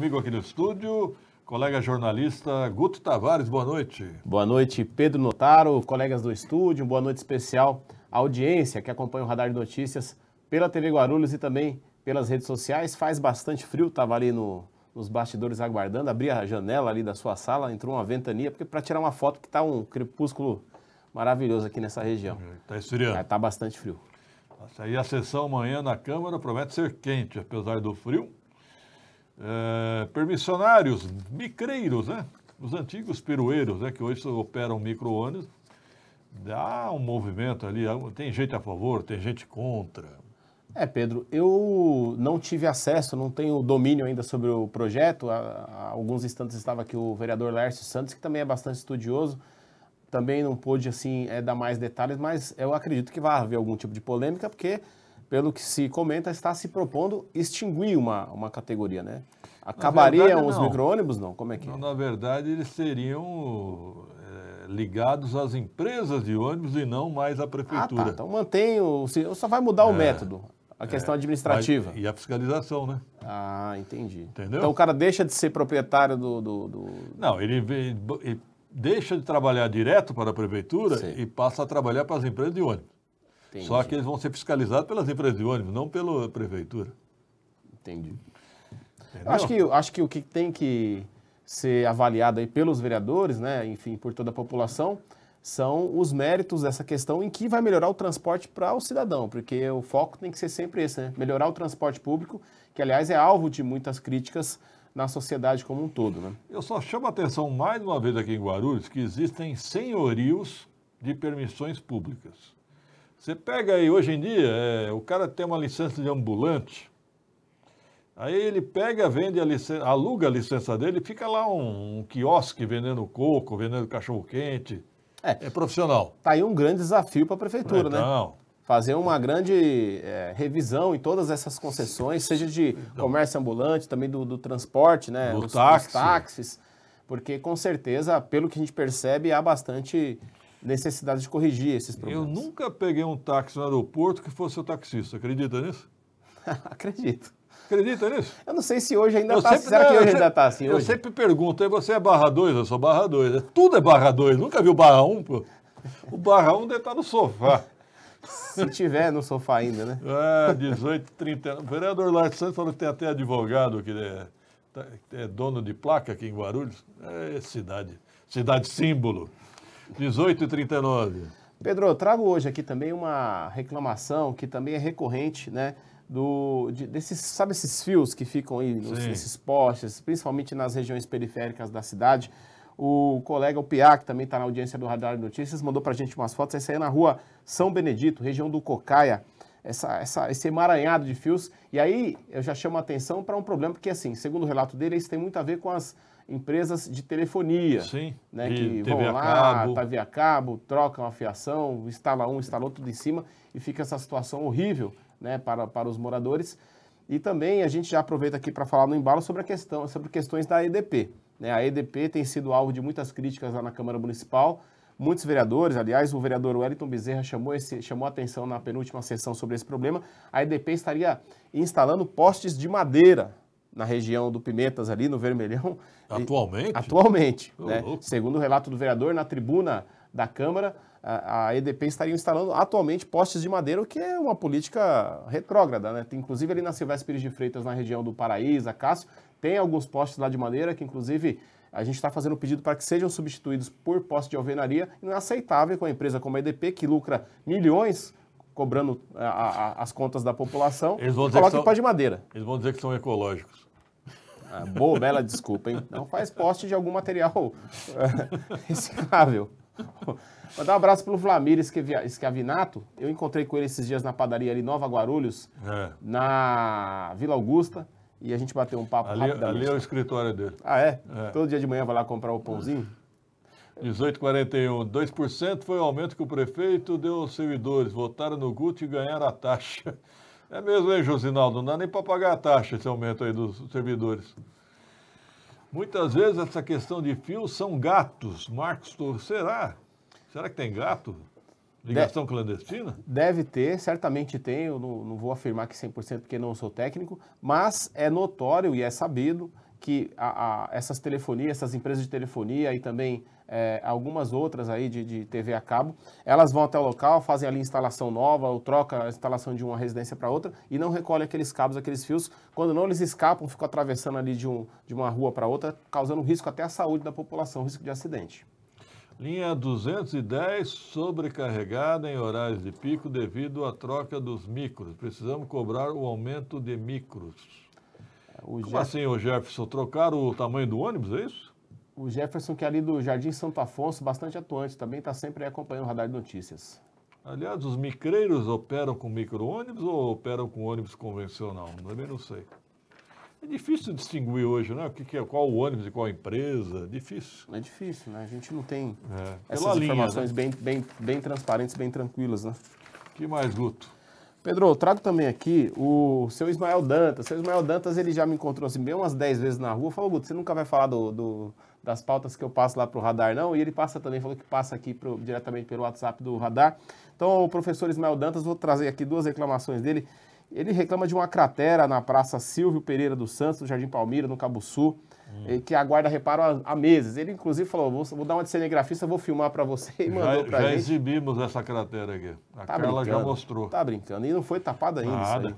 Comigo aqui no estúdio, colega jornalista Guto Tavares, boa noite. Boa noite, Pedro Notaro, colegas do estúdio, boa noite especial à audiência que acompanha o Radar de Notícias pela TV Guarulhos e também pelas redes sociais. Faz bastante frio, estava ali no, nos bastidores aguardando, abri a janela ali da sua sala, entrou uma ventania, porque para tirar uma foto que está um crepúsculo maravilhoso aqui nessa região. Está é, esfriando. Está é, bastante frio. E aí a sessão amanhã na Câmara promete ser quente, apesar do frio é, permissionários, micreiros, né? Os antigos pirueiros, né? Que hoje operam micro-ônibus. Dá um movimento ali, tem gente a favor, tem gente contra. É, Pedro, eu não tive acesso, não tenho domínio ainda sobre o projeto. Há, alguns instantes estava aqui o vereador Lércio Santos, que também é bastante estudioso. Também não pôde, assim, é, dar mais detalhes, mas eu acredito que vai haver algum tipo de polêmica, porque pelo que se comenta, está se propondo extinguir uma, uma categoria, né? Acabariam os micro-ônibus, não? Como é que é? Na verdade, eles seriam é, ligados às empresas de ônibus e não mais à prefeitura. Ah, tá. Então mantém, o, só vai mudar é, o método, a é. questão é, administrativa. e a fiscalização, né? Ah, entendi. Entendeu? Então o cara deixa de ser proprietário do... do, do... Não, ele, ele, ele, deixa de trabalhar direto para a prefeitura Sim. e passa a trabalhar para as empresas de ônibus. Entendi. Só que eles vão ser fiscalizados pelas empresas de ônibus, não pela prefeitura. Entendi. Acho que, acho que o que tem que ser avaliado aí pelos vereadores, né, enfim, por toda a população, são os méritos dessa questão em que vai melhorar o transporte para o cidadão, porque o foco tem que ser sempre esse, né? Melhorar o transporte público, que aliás é alvo de muitas críticas na sociedade como um todo, né? Eu só chamo a atenção mais uma vez aqui em Guarulhos que existem senhorios de permissões públicas. Você pega aí, hoje em dia, é, o cara tem uma licença de ambulante, aí ele pega, vende a licença, aluga a licença dele, fica lá um, um quiosque vendendo coco, vendendo cachorro-quente. É, é, profissional. Tá aí um grande desafio para a prefeitura, né? Não fazer uma grande é, revisão em todas essas concessões, seja de então. comércio ambulante, também do, do transporte, né? Do dos, táxi. dos táxis. Porque com certeza, pelo que a gente percebe, há bastante necessidade de corrigir esses problemas. Eu nunca peguei um táxi no aeroporto que fosse o taxista, acredita nisso? Acredito. Acredita nisso? Eu não sei se hoje ainda está assim. Será que hoje ainda está assim? Eu hoje? sempre pergunto, você é barra 2? Eu sou barra 2. Tudo é barra 2. Nunca viu barra 1, um, pô. O barra 1 um deve estar tá no sofá. Se tiver no sofá ainda, né? É, 18, 30 anos. O vereador Larte Santos falou que tem até advogado que é, tá, é dono de placa aqui em Guarulhos. É cidade, cidade símbolo. 18h39. Pedro, eu trago hoje aqui também uma reclamação que também é recorrente, né? Do, de, desses, sabe esses fios que ficam aí nos, nesses postes, principalmente nas regiões periféricas da cidade. O colega, o Piá, que também está na audiência do Radar Notícias, mandou para a gente umas fotos. Essa aí é na rua São Benedito, região do Cocaia essa, essa, esse emaranhado de fios. E aí eu já chamo a atenção para um problema, porque assim, segundo o relato dele, isso tem muito a ver com as empresas de telefonia, Sim, né, que vão lá, cabo. Tá via cabo, trocam a fiação, instala um, instala outro em cima e fica essa situação horrível, né, para, para os moradores. E também a gente já aproveita aqui para falar no embalo sobre a questão, sobre questões da EDP. Né? A EDP tem sido alvo de muitas críticas lá na Câmara Municipal Muitos vereadores, aliás, o vereador Wellington Bezerra chamou, esse, chamou atenção na penúltima sessão sobre esse problema. A EDP estaria instalando postes de madeira na região do Pimentas, ali no Vermelhão. Atualmente? E, atualmente. Né? Segundo o relato do vereador, na tribuna da Câmara, a, a EDP estaria instalando atualmente postes de madeira, o que é uma política retrógrada. Né? Tem, inclusive ali na Silvestre Pires de Freitas, na região do Paraíso, Cássio, tem alguns postes lá de madeira que, inclusive, a gente está fazendo um pedido para que sejam substituídos por posse de alvenaria. Não é aceitável uma empresa como a EDP, que lucra milhões cobrando é, a, a, as contas da população, coloque são, pó de madeira. Eles vão dizer que são ecológicos. Ah, boa, bela desculpa, hein? Não faz poste de algum material é, reciclável. Mandar um abraço pro Flamir Escavinato. Eu encontrei com ele esses dias na padaria ali Nova Guarulhos, é. na Vila Augusta e a gente bateu um papo ali, rapidamente. Ali é o escritório dele. Ah, é? é? Todo dia de manhã vai lá comprar o pãozinho? 1841, 2% foi o aumento que o prefeito deu aos servidores. Votaram no Guto e ganharam a taxa. É mesmo, hein, Josinaldo? Não dá nem para pagar a taxa esse aumento aí dos servidores. Muitas vezes essa questão de fios são gatos. Marcos Torres, será? Será que tem gato? Ligação deve, clandestina? Deve ter, certamente tem, eu não, não vou afirmar que 100% porque não sou técnico, mas é notório e é sabido que a, a, essas telefonias, essas empresas de telefonia e também é, algumas outras aí de, de, TV a cabo, elas vão até o local, fazem ali instalação nova ou troca a instalação de uma residência para outra e não recolhem aqueles cabos, aqueles fios. Quando não, eles escapam, ficam atravessando ali de, um, de uma rua para outra, causando risco até à saúde da população, risco de acidente. Linha 210 sobrecarregada em horários de pico devido à troca dos micros. Precisamos cobrar o aumento de micros. É, o Jeff... assim, o Jefferson, trocaram o tamanho do ônibus, é isso? O Jefferson, que é ali do Jardim Santo Afonso, bastante atuante, também está sempre acompanhando o Radar de Notícias. Aliás, os micreiros operam com micro-ônibus ou operam com ônibus convencional? Também não sei. É difícil distinguir hoje, né? O que, que é, qual o ônibus e qual a empresa. É difícil. É difícil, né? A gente não tem é, essas informações linha, né? bem, bem, bem transparentes, bem tranquilas, né? que mais, Guto? Pedro, eu trago também aqui o seu Ismael Dantas. Seu Ismael Dantas, ele já me encontrou assim, bem umas 10 vezes na rua. Falou, Guto, você nunca vai falar do, do das pautas que eu passo lá para o radar, não. E ele passa também, falou que passa aqui pro, diretamente pelo WhatsApp do radar. Então, o professor Ismael Dantas, vou trazer aqui duas reclamações dele. Ele reclama de uma cratera na Praça Silvio Pereira dos Santos, no Jardim Palmira, no Cabo hum. Eh, que aguarda reparo há, meses. Ele, inclusive, falou: vou, vou dar uma de cinegrafista, vou filmar para você e mandou para gente. Já exibimos essa cratera aqui. A tá Carla já mostrou. Tá brincando. E não foi tapada ainda Nada. isso aí.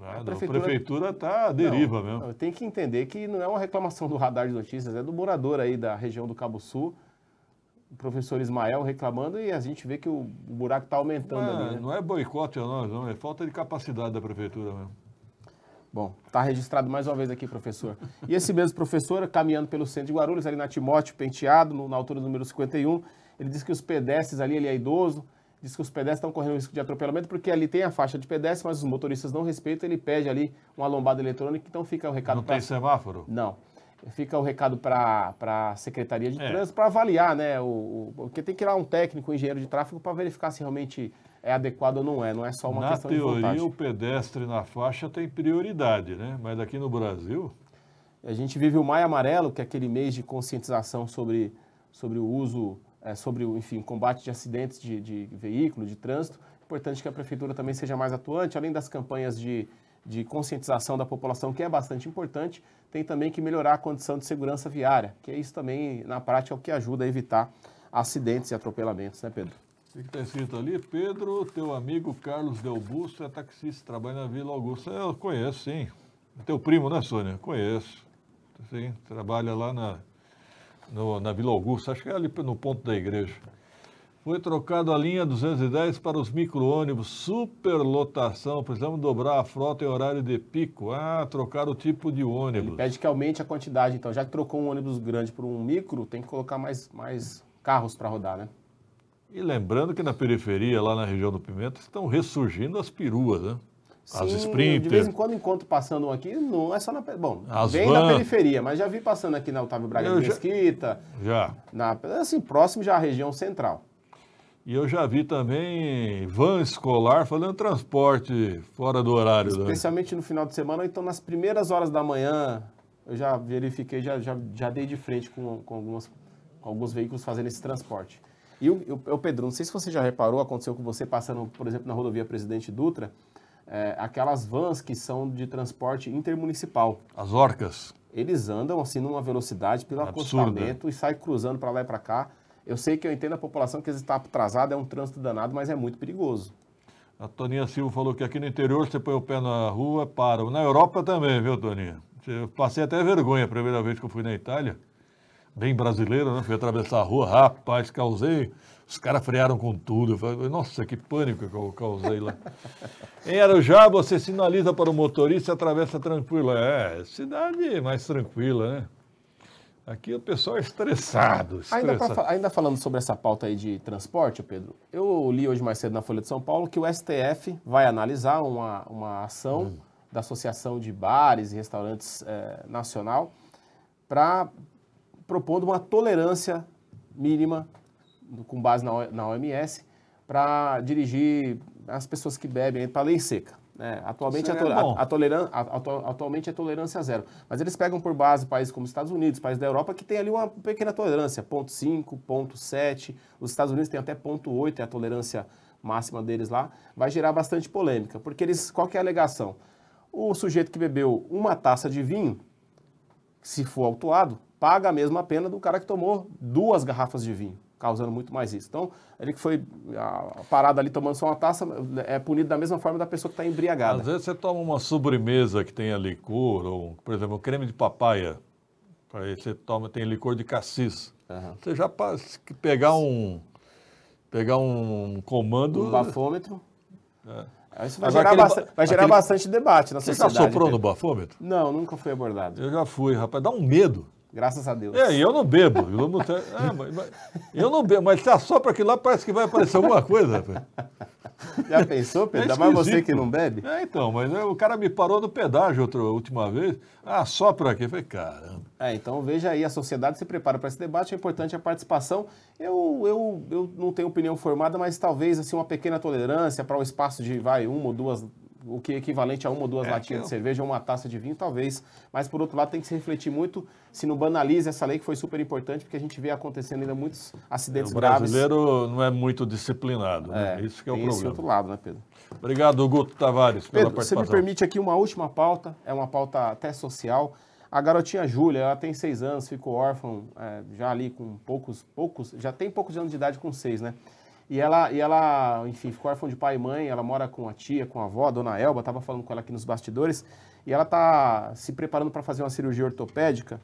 Nada. A prefeitura está à deriva não, mesmo. tem que entender que não é uma reclamação do radar de notícias, é do morador aí da região do Cabo Sul o professor Ismael reclamando e a gente vê que o, o buraco está aumentando não, é, ali. Né? Não é boicote a nós, não, é falta de capacidade da prefeitura mesmo. Bom, está registrado mais uma vez aqui, professor. E esse mesmo professor, caminhando pelo centro de Guarulhos, ali na Timóteo Penteado, no, na altura do número 51, ele diz que os pedestres ali, ele é idoso, diz que os pedestres estão correndo risco de atropelamento, porque ali tem a faixa de pedestres mas os motoristas não respeitam, ele pede ali uma lombada eletrônica, então fica o recado. Não tem semáforo? Não fica o recado para a Secretaria de é. Trânsito para avaliar, né? O, o, porque tem que ir lá um técnico, um engenheiro de tráfego, para verificar se realmente é adequado ou não é. Não é só uma na questão teoria, de Na teoria, o pedestre na faixa tem prioridade, né? Mas aqui no Brasil... A gente vive o Maio Amarelo, que é aquele mês de conscientização sobre, sobre o uso, é, sobre o enfim, combate de acidentes de, de veículo, de trânsito. Importante que a prefeitura também seja mais atuante, além das campanhas de de conscientização da população, que é bastante importante, tem também que melhorar a condição de segurança viária, que é isso também, na prática, é o que ajuda a evitar acidentes e atropelamentos, né, Pedro? O que está escrito ali? Pedro, teu amigo Carlos Del Busto é taxista, trabalha na Vila Augusta. Eu conheço, sim. É teu primo, né, Sônia? Conheço. Sim, trabalha lá na, no, na Vila Augusta, acho que é ali no ponto da igreja. Foi trocado a linha 210 para os micro-ônibus, superlotação. Precisamos dobrar a frota em horário de pico. Ah, trocar o tipo de ônibus. Ele pede que aumente a quantidade, então. Já que trocou um ônibus grande por um micro, tem que colocar mais, mais carros para rodar, né? E lembrando que na periferia, lá na região do Pimenta, estão ressurgindo as peruas, né? Sim, as sprinters. De vez em quando encontro passando um aqui, não é só na. Bom, as vem van. na periferia, mas já vi passando aqui na Otávio Braga de Mesquita. Já. já. Na, assim, próximo já à região central. E eu já vi também van escolar fazendo transporte fora do horário. Né? Especialmente né? no final de semana, ou então nas primeiras horas da manhã, eu já verifiquei, já, já, já dei de frente com, com, algumas, com alguns veículos fazendo esse transporte. E o, o, Pedro, não sei se você já reparou, aconteceu com você passando, por exemplo, na rodovia Presidente Dutra, é, aquelas vans que são de transporte intermunicipal. As orcas. Eles andam assim numa velocidade pelo Absurda. acostamento e saem cruzando para lá e para cá. Eu sei que eu entendo a população que está atrasada, é um trânsito danado, mas é muito perigoso. A Toninha Silva falou que aqui no interior você põe o pé na rua, para. Na Europa também, viu, Toninha? Eu passei até vergonha a primeira vez que eu fui na Itália. Bem brasileiro, né? Fui atravessar a rua, rapaz, causei. Os caras frearam com tudo. Eu falei, Nossa, que pânico que eu causei lá. em Arujá, você sinaliza para o motorista e atravessa tranquilo. É, cidade mais tranquila, né? Aqui o pessoal é estressado. estressado. Ainda, ainda, falando sobre essa pauta aí de transporte, Pedro, eu li hoje mais cedo na Folha de São Paulo que o STF vai analisar uma, uma ação hum. da Associação de Bares e Restaurantes eh, Nacional para propondo uma tolerância mínima com base na, na OMS para dirigir as pessoas que bebem para lei seca. Né? atualmente, Isso a, é a, a a, atualmente é tolerância zero. Mas eles pegam por base países como Estados Unidos, países da Europa, que tem ali uma pequena tolerância, 0,5, 0,7. Os Estados Unidos tem até 0,8, é a tolerância máxima deles lá. Vai gerar bastante polêmica, porque eles, qual é a alegação? O sujeito que bebeu uma taça de vinho, se for autuado, paga a mesma pena do cara que tomou duas garrafas de vinho causando muito mais isso. Então, ele que foi parado ali tomando só uma taça é punido da mesma forma da pessoa que está embriagada. Às vezes você toma uma sobremesa que tenha licor, ou, por exemplo, um creme de papaya, aí você toma, tem licor de cassis. Uhum. Você já pegar um pegar um comando... Um bafômetro. É. Isso vai, gerar, aquele, bastante, vai gerar aquele... bastante debate na sociedade. Você já soprou no bafômetro? Não, nunca fui abordado. Eu já fui, rapaz. Dá um medo. Graças a Deus. É, e eu não bebo. Eu não, é, mas, mas, eu não bebo, mas tá só para aquilo lá, parece que vai aparecer alguma coisa. Já pensou, Pedro? É mas você que não bebe? É, então, mas né, o cara me parou no pedágio outra última vez. Ah, só para aqui. Eu falei, caramba. É, então veja aí, a sociedade se prepara para esse debate, é importante a participação. Eu, eu, eu não tenho opinião formada, mas talvez assim, uma pequena tolerância para um espaço de vai, uma ou duas o que é equivalente a uma ou duas é, latinhas eu... de cerveja, uma taça de vinho, talvez. Mas, por outro lado, tem que se refletir muito se não banaliza essa lei que foi super importante, porque a gente vê acontecendo ainda muitos acidentes é, graves. O brasileiro não é muito disciplinado, né? é, Isso que é o problema. esse outro lado, né, Pedro? Obrigado, Guto Tavares, pela Pedro, participação. você me permite aqui uma última pauta, é uma pauta até social. A garotinha Júlia, ela tem seis anos, ficou órfã, é, já ali com poucos, poucos, já tem poucos anos de idade com seis, né? E ela, e ela, enfim, ficou órfão de pai e mãe, ela mora com a tia, com a avó, a dona Elba, estava falando com ela aqui nos bastidores, e ela está se preparando para fazer uma cirurgia ortopédica,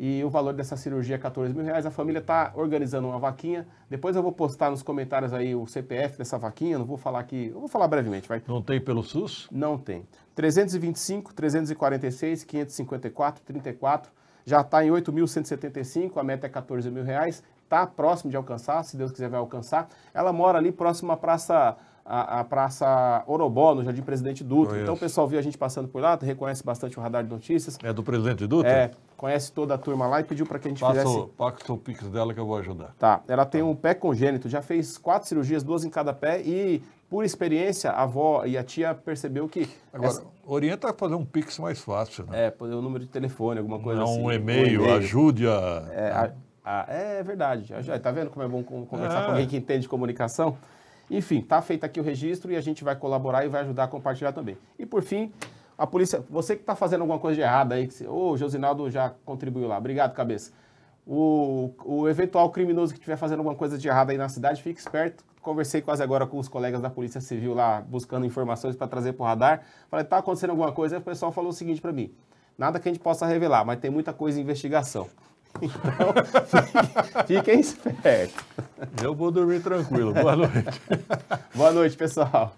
e o valor dessa cirurgia é 14 mil reais. A família está organizando uma vaquinha. Depois eu vou postar nos comentários aí o CPF dessa vaquinha, não vou falar aqui, eu vou falar brevemente, vai. Não tem pelo SUS? Não tem. 325, 346, 554, 34 já está em 8.175, a meta é 14 mil reais, está próximo de alcançar, se Deus quiser vai alcançar. Ela mora ali próximo à Praça a, a, Praça Orobó, no Jardim Presidente Dutra. Então o pessoal viu a gente passando por lá, reconhece bastante o radar de notícias. É do Presidente Dutra? É, conhece toda a turma lá e pediu para que a gente passa fizesse... O, passa o pix dela que eu vou ajudar. Tá, ela tem um pé congênito, já fez quatro cirurgias, duas em cada pé e... Por experiência, a avó e a tia percebeu que. Agora, essa... orienta a fazer um Pix mais fácil, né? É, o um número de telefone, alguma coisa Não, assim. Um e-mail, ajude a... É, a... Ah, é verdade. Tá vendo como é bom conversar é. com alguém que entende comunicação? Enfim, está feito aqui o registro e a gente vai colaborar e vai ajudar a compartilhar também. E por fim, a polícia, você que está fazendo alguma coisa de errada aí, que, ô, oh, Josinaldo já contribuiu lá, obrigado, cabeça. O, o eventual criminoso que estiver fazendo alguma coisa de errada aí na cidade, fique esperto. Conversei quase agora com os colegas da Polícia Civil lá, buscando informações para trazer para o radar. Falei, está acontecendo alguma coisa? Aí o pessoal falou o seguinte para mim, nada que a gente possa revelar, mas tem muita coisa em investigação. Então, fiquem espertos. Eu vou dormir tranquilo. Boa noite. Boa noite, pessoal.